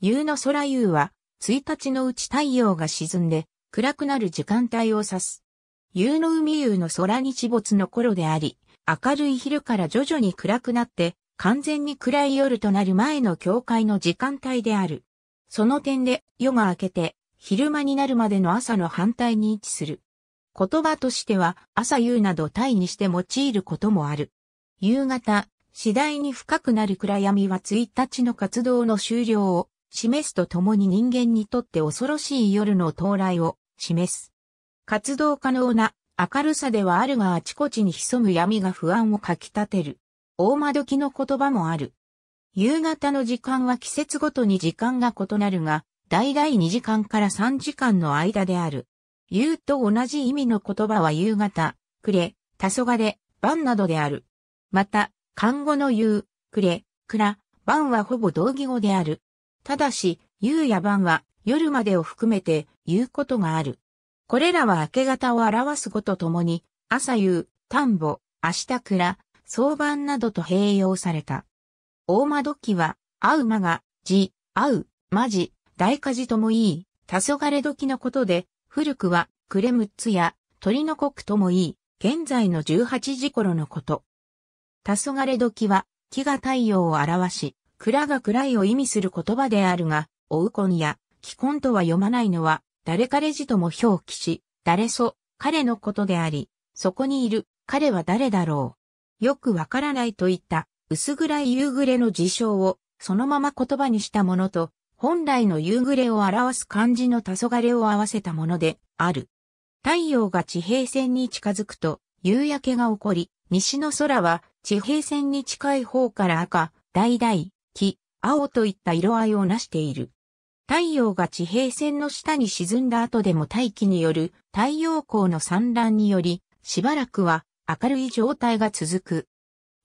夕の空夕は、1日のうち太陽が沈んで、暗くなる時間帯を指す。夕の海夕の空日没の頃であり、明るい昼から徐々に暗くなって、完全に暗い夜となる前の境界の時間帯である。その点で、夜が明けて、昼間になるまでの朝の反対に位置する。言葉としては、朝夕など体にして用いることもある。夕方、次第に深くなる暗闇は1日の活動の終了を示すとともに人間にとって恐ろしい夜の到来を示す。活動可能な明るさではあるがあちこちに潜む闇が不安をかき立てる。大間時の言葉もある。夕方の時間は季節ごとに時間が異なるが、大々2時間から3時間の間である。夕と同じ意味の言葉は夕方、暮れ、黄昏、晩などである。また、漢語の夕、暮れ、暗、晩はほぼ同義語である。ただし、夕や晩は夜までを含めて言うことがある。これらは明け方を表すことともに、朝夕、田んぼ、明日倉、早晩などと併用された。大間時は、会う間が、字、会う、まじ、大火事ともいい、黄昏時のことで、古くは、暮れむっつや、鳥の国ともいい、現在の十八時頃のこと。黄昏時は、木が太陽を表し、蔵が暗いを意味する言葉であるが、おうこんや、既婚とは読まないのは、誰彼自とも表記し、誰そ、彼のことであり、そこにいる、彼は誰だろう。よくわからないといった、薄暗い夕暮れの事象を、そのまま言葉にしたものと、本来の夕暮れを表す漢字の黄昏を合わせたもので、ある。太陽が地平線に近づくと、夕焼けが起こり、西の空は地平線に近い方から赤、大々、青といった色合いを成している。太陽が地平線の下に沈んだ後でも大気による太陽光の散乱により、しばらくは明るい状態が続く。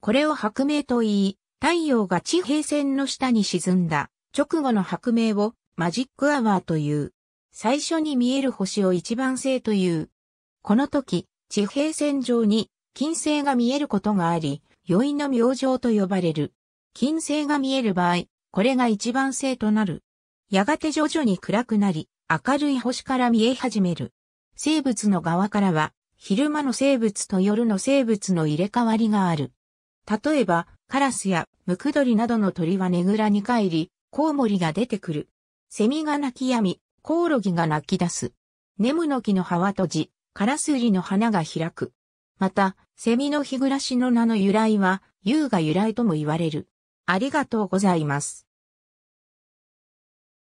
これを白明と言い、太陽が地平線の下に沈んだ直後の白明をマジックアワーという。最初に見える星を一番星という。この時、地平線上に金星が見えることがあり、余韻の明星と呼ばれる。金星が見える場合、これが一番星となる。やがて徐々に暗くなり、明るい星から見え始める。生物の側からは、昼間の生物と夜の生物の入れ替わりがある。例えば、カラスやムクドリなどの鳥はねぐらに帰り、コウモリが出てくる。セミが鳴き止み、コオロギが鳴き出す。ネムノキの葉は閉じ、カラスウリの花が開く。また、セミの日暮らしの名の由来は、優が由来とも言われる。ありがとうございます。